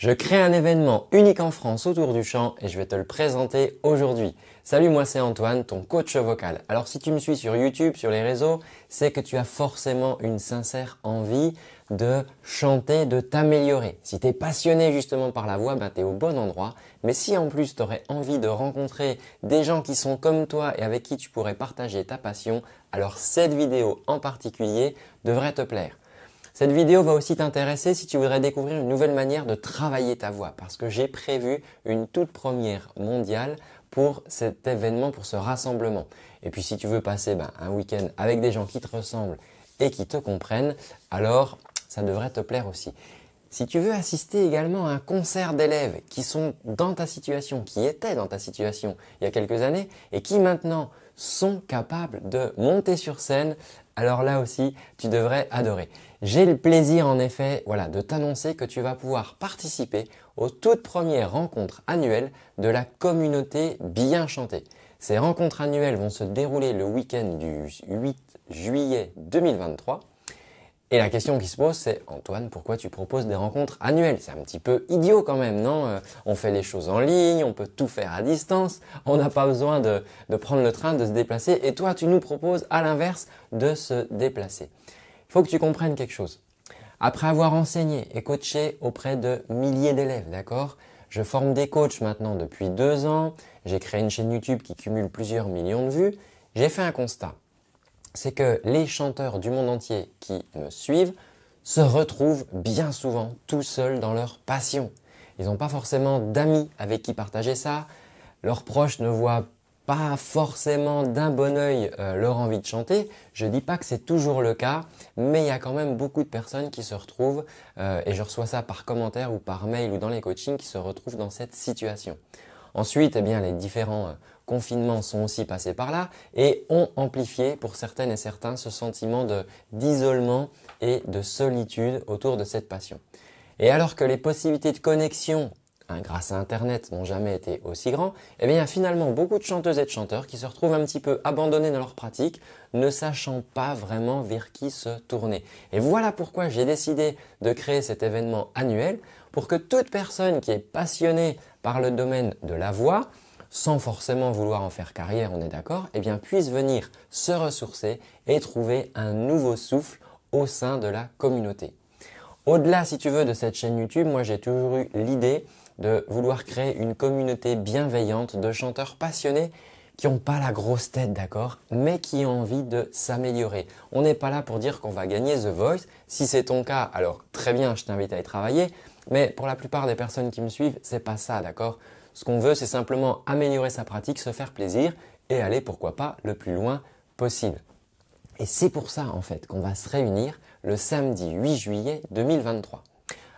Je crée un événement unique en France autour du chant et je vais te le présenter aujourd'hui. Salut, moi c'est Antoine, ton coach vocal. Alors si tu me suis sur YouTube, sur les réseaux, c'est que tu as forcément une sincère envie de chanter, de t'améliorer. Si tu es passionné justement par la voix, ben tu es au bon endroit. Mais si en plus tu aurais envie de rencontrer des gens qui sont comme toi et avec qui tu pourrais partager ta passion, alors cette vidéo en particulier devrait te plaire. Cette vidéo va aussi t'intéresser si tu voudrais découvrir une nouvelle manière de travailler ta voix, parce que j'ai prévu une toute première mondiale pour cet événement, pour ce rassemblement. Et puis si tu veux passer ben, un week-end avec des gens qui te ressemblent et qui te comprennent, alors ça devrait te plaire aussi. Si tu veux assister également à un concert d'élèves qui sont dans ta situation, qui étaient dans ta situation il y a quelques années et qui maintenant sont capables de monter sur scène, alors là aussi, tu devrais adorer. J'ai le plaisir en effet, voilà, de t'annoncer que tu vas pouvoir participer aux toutes premières rencontres annuelles de la communauté bien chantée. Ces rencontres annuelles vont se dérouler le week-end du 8 juillet 2023 et la question qui se pose, c'est Antoine, pourquoi tu proposes des rencontres annuelles C'est un petit peu idiot quand même, non euh, On fait les choses en ligne, on peut tout faire à distance, on n'a pas besoin de, de, prendre le train, de se déplacer, et toi, tu nous proposes à l'inverse de se déplacer. Il faut que tu comprennes quelque chose. Après avoir enseigné et coaché auprès de milliers d'élèves, d'accord Je forme des coachs maintenant depuis deux ans, j'ai créé une chaîne YouTube qui cumule plusieurs millions de vues, j'ai fait un constat c'est que les chanteurs du monde entier qui me suivent se retrouvent bien souvent tout seuls dans leur passion. Ils n'ont pas forcément d'amis avec qui partager ça, leurs proches ne voient pas forcément d'un bon œil euh, leur envie de chanter. Je ne dis pas que c'est toujours le cas, mais il y a quand même beaucoup de personnes qui se retrouvent, euh, et je reçois ça par commentaire ou par mail ou dans les coachings, qui se retrouvent dans cette situation. Ensuite, eh bien, les différents euh, confinements sont aussi passés par là et ont amplifié pour certaines et certains ce sentiment d'isolement et de solitude autour de cette passion. Et alors que les possibilités de connexion hein, grâce à Internet n'ont jamais été aussi grandes, eh bien il y a finalement beaucoup de chanteuses et de chanteurs qui se retrouvent un petit peu abandonnés dans leur pratique, ne sachant pas vraiment vers qui se tourner. Et voilà pourquoi j'ai décidé de créer cet événement annuel pour que toute personne qui est passionnée par le domaine de la voix sans forcément vouloir en faire carrière, on est d'accord, eh bien puissent venir se ressourcer et trouver un nouveau souffle au sein de la communauté. Au-delà, si tu veux, de cette chaîne YouTube, moi j'ai toujours eu l'idée de vouloir créer une communauté bienveillante de chanteurs passionnés qui n'ont pas la grosse tête, d'accord, mais qui ont envie de s'améliorer. On n'est pas là pour dire qu'on va gagner The Voice. Si c'est ton cas, alors très bien, je t'invite à y travailler. Mais pour la plupart des personnes qui me suivent, c'est pas ça, d'accord ce qu'on veut, c'est simplement améliorer sa pratique, se faire plaisir et aller, pourquoi pas, le plus loin possible. Et c'est pour ça, en fait, qu'on va se réunir le samedi 8 juillet 2023.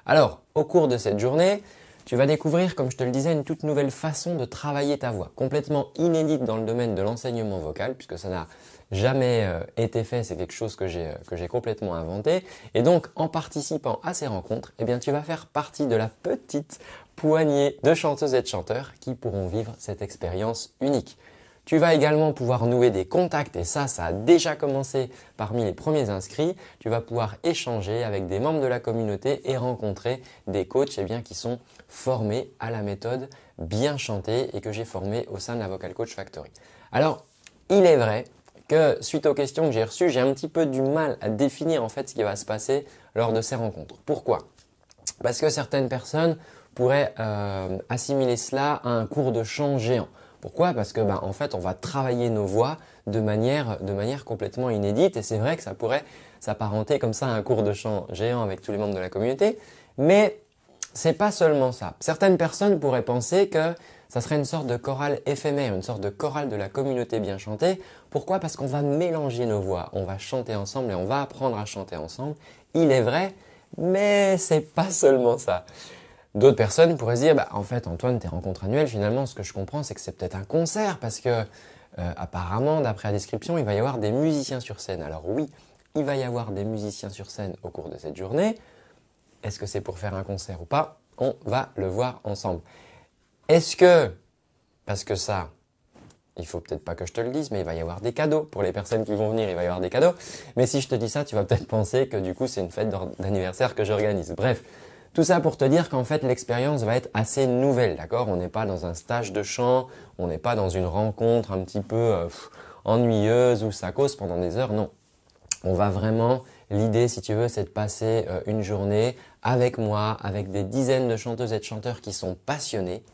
Alors, au cours de cette journée, tu vas découvrir, comme je te le disais, une toute nouvelle façon de travailler ta voix, complètement inédite dans le domaine de l'enseignement vocal, puisque ça n'a jamais euh, été fait, c'est quelque chose euh, que j'ai, complètement inventé. Et donc, en participant à ces rencontres, eh bien, tu vas faire partie de la petite poignée de chanteuses et de chanteurs qui pourront vivre cette expérience unique. Tu vas également pouvoir nouer des contacts et ça, ça a déjà commencé parmi les premiers inscrits. Tu vas pouvoir échanger avec des membres de la communauté et rencontrer des coachs et eh bien, qui sont formés à la méthode bien chantée et que j'ai formés au sein de la Vocal Coach Factory. Alors, il est vrai que suite aux questions que j'ai reçues, j'ai un petit peu du mal à définir en fait ce qui va se passer lors de ces rencontres. Pourquoi Parce que certaines personnes pourrait euh, assimiler cela à un cours de chant géant. Pourquoi Parce que bah, en fait, on va travailler nos voix de manière, de manière complètement inédite et c'est vrai que ça pourrait s'apparenter comme ça à un cours de chant géant avec tous les membres de la communauté, mais c'est pas seulement ça. Certaines personnes pourraient penser que ça serait une sorte de chorale éphémère, une sorte de chorale de la communauté bien chantée. Pourquoi Parce qu'on va mélanger nos voix, on va chanter ensemble et on va apprendre à chanter ensemble. Il est vrai, mais c'est pas seulement ça. D'autres personnes pourraient se dire, bah, en fait, Antoine, tes rencontres annuelles, finalement, ce que je comprends, c'est que c'est peut-être un concert, parce que, euh, apparemment, d'après la description, il va y avoir des musiciens sur scène. Alors oui, il va y avoir des musiciens sur scène au cours de cette journée. Est-ce que c'est pour faire un concert ou pas On va le voir ensemble. Est-ce que, parce que ça, il faut peut-être pas que je te le dise, mais il va y avoir des cadeaux pour les personnes qui vont venir. Il va y avoir des cadeaux. Mais si je te dis ça, tu vas peut-être penser que du coup c'est une fête d'anniversaire que j'organise. Bref, tout ça pour te dire qu'en fait l'expérience va être assez nouvelle, d'accord On n'est pas dans un stage de chant, on n'est pas dans une rencontre un petit peu euh, ennuyeuse où ça cause pendant des heures, non. On va vraiment, l'idée si tu veux, c'est de passer euh, une journée avec moi, avec des dizaines de chanteuses et de chanteurs qui sont passionnés,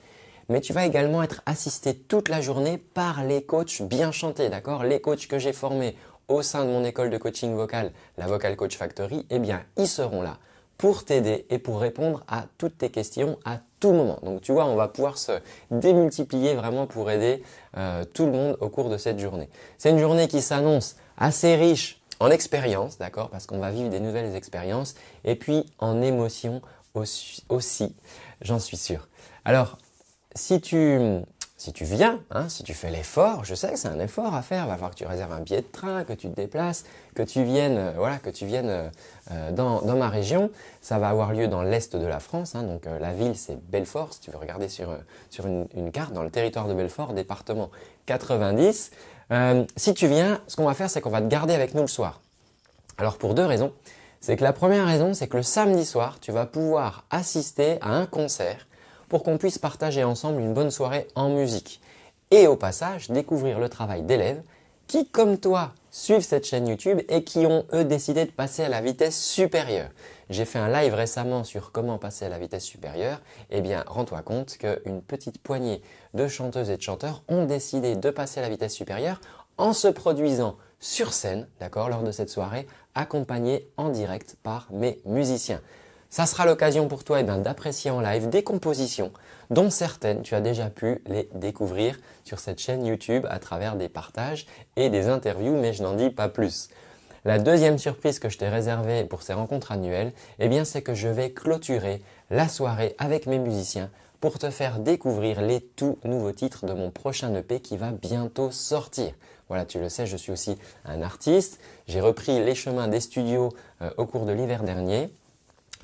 mais tu vas également être assisté toute la journée par les coachs bien chantés, d'accord Les coachs que j'ai formés au sein de mon école de coaching vocal, la Vocal Coach Factory, eh bien, ils seront là pour t'aider et pour répondre à toutes tes questions à tout moment. Donc tu vois, on va pouvoir se démultiplier vraiment pour aider euh, tout le monde au cours de cette journée. C'est une journée qui s'annonce assez riche en expérience, d'accord Parce qu'on va vivre des nouvelles expériences et puis en émotions aussi j'en suis sûr. Alors, si tu si tu viens, hein, si tu fais l'effort, je sais que c'est un effort à faire, il va falloir que tu réserves un billet de train, que tu te déplaces, que tu viennes, euh, voilà, que tu viennes euh, euh, dans, ma région. Ça va avoir lieu dans l'est de la France, hein, donc la ville c'est Belfort, si tu veux regarder sur, une, une, carte, dans le territoire de Belfort, département 90. si tu viens, ce qu'on va faire c'est qu'on va te garder avec nous le soir. Alors pour deux raisons. C'est que la première raison c'est que le samedi soir, tu vas pouvoir assister à un concert pour qu'on puisse partager ensemble une bonne soirée en musique. Et au passage, découvrir le travail d'élèves qui, comme toi, suivent cette chaîne YouTube et qui ont, eux, décidé de passer à la vitesse supérieure. J'ai fait un live récemment sur comment passer à la vitesse supérieure. Eh bien, rends-toi compte qu'une petite poignée de chanteuses et de chanteurs ont décidé de passer à la vitesse supérieure en se produisant sur scène, d'accord, lors de cette soirée, accompagnée en direct par mes musiciens. Ça sera l'occasion pour toi eh ben, d'apprécier en live des compositions dont certaines tu as déjà pu les découvrir sur cette chaîne YouTube à travers des partages et des interviews, mais je n'en dis pas plus. La deuxième surprise que je t'ai réservée pour ces rencontres annuelles, eh c'est que je vais clôturer la soirée avec mes musiciens pour te faire découvrir les tout nouveaux titres de mon prochain EP qui va bientôt sortir. Voilà, tu le sais, je suis aussi un artiste. J'ai repris les chemins des studios euh, au cours de l'hiver dernier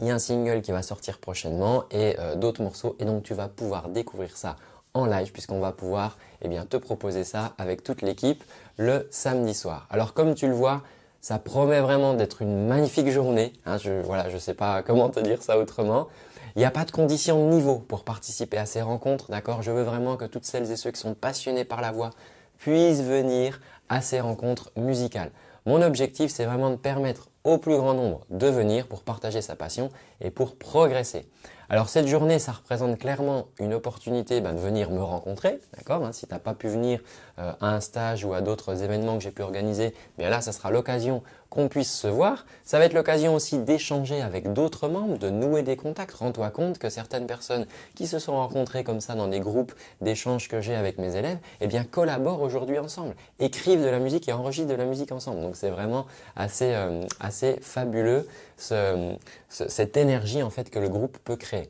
il y a un single qui va sortir prochainement et euh, d'autres morceaux. Et donc tu vas pouvoir découvrir ça en live puisqu'on va pouvoir eh bien, te proposer ça avec toute l'équipe le samedi soir. Alors comme tu le vois, ça promet vraiment d'être une magnifique journée. Hein. je ne voilà, je sais pas comment te dire ça autrement. Il n'y a pas de conditions de niveau pour participer à ces rencontres, d'accord Je veux vraiment que toutes celles et ceux qui sont passionnés par la voix puissent venir à ces rencontres musicales. Mon objectif, c'est vraiment de permettre au plus grand nombre de venir pour partager sa passion et pour progresser. Alors cette journée, ça représente clairement une opportunité bah, de venir me rencontrer, d'accord hein, Si tu n'as pas pu venir euh, à un stage ou à d'autres événements que j'ai pu organiser, là, ça sera l'occasion qu'on puisse se voir. Ça va être l'occasion aussi d'échanger avec d'autres membres, de nouer des contacts. Rends-toi compte que certaines personnes qui se sont rencontrées comme ça dans des groupes d'échanges que j'ai avec mes élèves, eh bien collaborent aujourd'hui ensemble, écrivent de la musique et enregistrent de la musique ensemble. Donc c'est vraiment assez, euh, fabuleux cette énergie en fait que le groupe peut créer.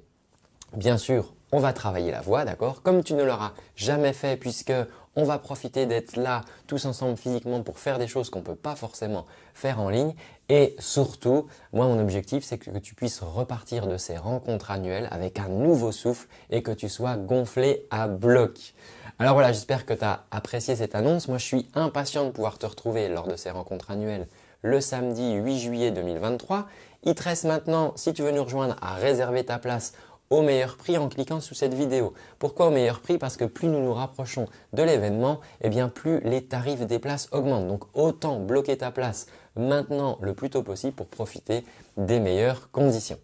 Bien sûr, on va travailler la voix, d'accord Comme tu ne l'auras jamais fait puisque on va profiter d'être là tous ensemble physiquement pour faire des choses qu'on ne peut pas forcément faire en ligne. Et surtout, moi, mon objectif, c'est que tu puisses repartir de ces rencontres annuelles avec un nouveau souffle et que tu sois gonflé à bloc. Alors voilà, j'espère que tu as apprécié cette annonce. Moi, je suis impatient de pouvoir te retrouver lors de ces rencontres annuelles le samedi 8 juillet 2023. Il te reste maintenant, si tu veux nous rejoindre, à réserver ta place au meilleur prix en cliquant sous cette vidéo. Pourquoi au meilleur prix Parce que plus nous nous rapprochons de l'événement, eh bien plus les tarifs des places augmentent. Donc autant bloquer ta place maintenant le plus tôt possible pour profiter des meilleures conditions.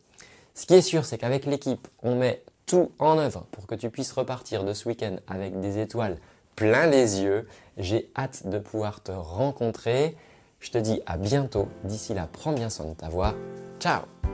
Ce qui est sûr, c'est qu'avec l'équipe, on met tout en œuvre pour que tu puisses repartir de ce week-end avec des étoiles plein les yeux. J'ai hâte de pouvoir te rencontrer. Je te dis à bientôt. D'ici là, prends bien soin de ta voix. Ciao